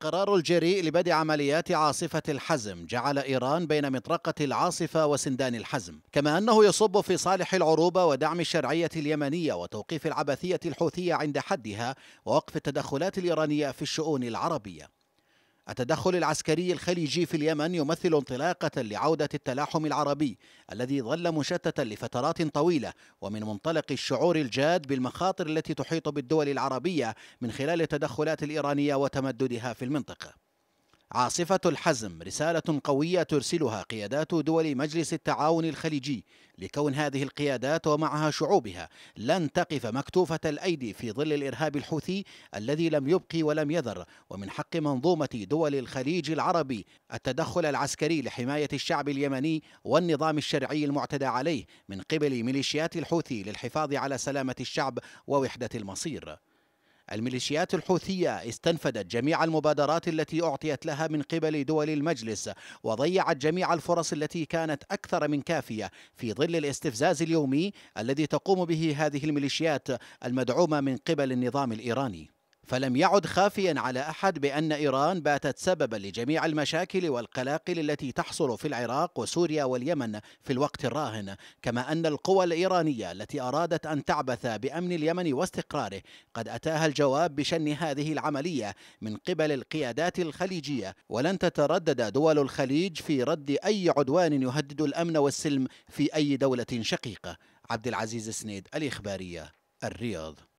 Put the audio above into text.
قرار الجريء لبدء عمليات عاصفة الحزم جعل إيران بين مطرقة العاصفة وسندان الحزم كما أنه يصب في صالح العروبة ودعم الشرعية اليمنية وتوقيف العبثية الحوثية عند حدها ووقف التدخلات الإيرانية في الشؤون العربية التدخل العسكري الخليجي في اليمن يمثل انطلاقة لعودة التلاحم العربي الذي ظل مشتتا لفترات طويلة ومن منطلق الشعور الجاد بالمخاطر التي تحيط بالدول العربية من خلال التدخلات الإيرانية وتمددها في المنطقة عاصفة الحزم رسالة قوية ترسلها قيادات دول مجلس التعاون الخليجي لكون هذه القيادات ومعها شعوبها لن تقف مكتوفة الأيدي في ظل الإرهاب الحوثي الذي لم يبقي ولم يذر ومن حق منظومة دول الخليج العربي التدخل العسكري لحماية الشعب اليمني والنظام الشرعي المعتدى عليه من قبل ميليشيات الحوثي للحفاظ على سلامة الشعب ووحدة المصير الميليشيات الحوثية استنفدت جميع المبادرات التي أعطيت لها من قبل دول المجلس وضيعت جميع الفرص التي كانت أكثر من كافية في ظل الاستفزاز اليومي الذي تقوم به هذه الميليشيات المدعومة من قبل النظام الإيراني فلم يعد خافيا على احد بان ايران باتت سببا لجميع المشاكل والقلاقل التي تحصل في العراق وسوريا واليمن في الوقت الراهن، كما ان القوى الايرانيه التي ارادت ان تعبث بامن اليمن واستقراره قد اتاها الجواب بشن هذه العمليه من قبل القيادات الخليجيه، ولن تتردد دول الخليج في رد اي عدوان يهدد الامن والسلم في اي دوله شقيقه. عبد العزيز سنيد الاخباريه الرياض